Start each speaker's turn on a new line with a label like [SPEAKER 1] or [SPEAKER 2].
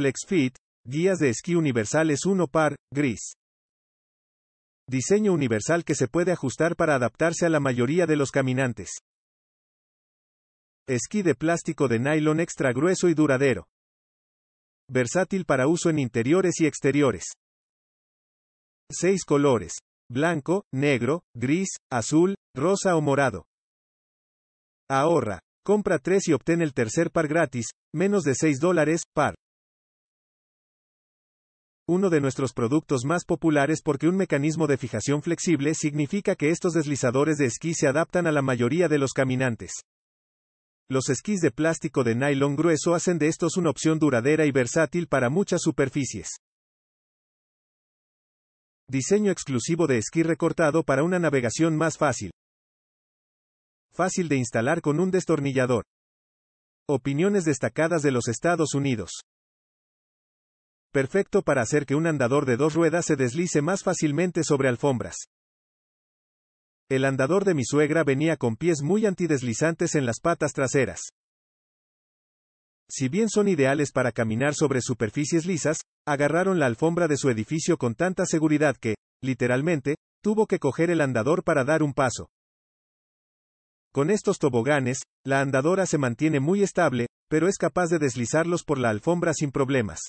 [SPEAKER 1] FlexFit, guías de esquí universales 1 par, gris. Diseño universal que se puede ajustar para adaptarse a la mayoría de los caminantes. Esquí de plástico de nylon extra grueso y duradero. Versátil para uso en interiores y exteriores. 6 colores. Blanco, negro, gris, azul, rosa o morado. Ahorra. Compra 3 y obtén el tercer par gratis, menos de 6 dólares, par uno de nuestros productos más populares porque un mecanismo de fijación flexible significa que estos deslizadores de esquí se adaptan a la mayoría de los caminantes. Los esquís de plástico de nylon grueso hacen de estos una opción duradera y versátil para muchas superficies. Diseño exclusivo de esquí recortado para una navegación más fácil. Fácil de instalar con un destornillador. Opiniones destacadas de los Estados Unidos perfecto para hacer que un andador de dos ruedas se deslice más fácilmente sobre alfombras. El andador de mi suegra venía con pies muy antideslizantes en las patas traseras. Si bien son ideales para caminar sobre superficies lisas, agarraron la alfombra de su edificio con tanta seguridad que, literalmente, tuvo que coger el andador para dar un paso. Con estos toboganes, la andadora se mantiene muy estable, pero es capaz de deslizarlos por la alfombra sin problemas.